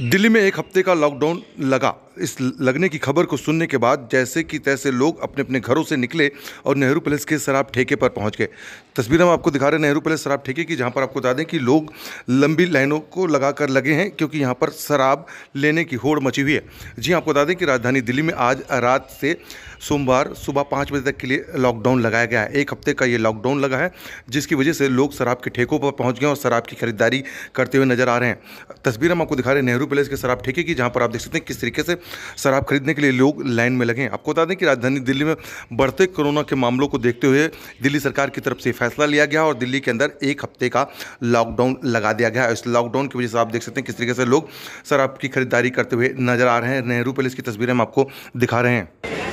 दिल्ली में एक हफ्ते का लॉकडाउन लगा इस लगने की खबर को सुनने के बाद जैसे कि तैसे लोग अपने अपने घरों से निकले और नेहरू पैलेस के शराब ठेके पर पहुंच गए तस्वीर हम आपको दिखा रहे हैं नेहरू पैलेस शराब ठेके की जहां पर आपको बता दें कि लोग लंबी लाइनों को लगाकर लगे हैं क्योंकि यहाँ पर शराब लेने की होड़ मची हुई है जी हाँ, आपको बता दें कि राजधानी दिल्ली में आज रात से सोमवार सुबह पाँच बजे तक के लिए लॉकडाउन लगाया गया है एक हफ्ते का ये लॉकडाउन लगा है जिसकी वजह से लोग शराब के ठेकों पर पहुंच गए और शराब की खरीदारी करते हुए नजर आ रहे हैं तस्वीर हम आपको दिखा रहे हैं नेहरू पैलेस के शराब ठेके की जहाँ पर आप देख सकते हैं किस तरीके से सर आप खरीदने के लिए लोग लाइन में लगे आपको बता दें कि राजधानी दिल्ली में बढ़ते कोरोना के मामलों को देखते हुए दिल्ली सरकार की तरफ से फैसला लिया गया और दिल्ली के अंदर एक हफ्ते का लॉकडाउन लगा दिया गया इस लॉकडाउन की वजह से आप देख सकते हैं किस तरीके से लोग सर आपकी खरीदारी करते हुए नजर आ रहे हैं नेहरू पैलेस की तस्वीरें हम आपको दिखा रहे हैं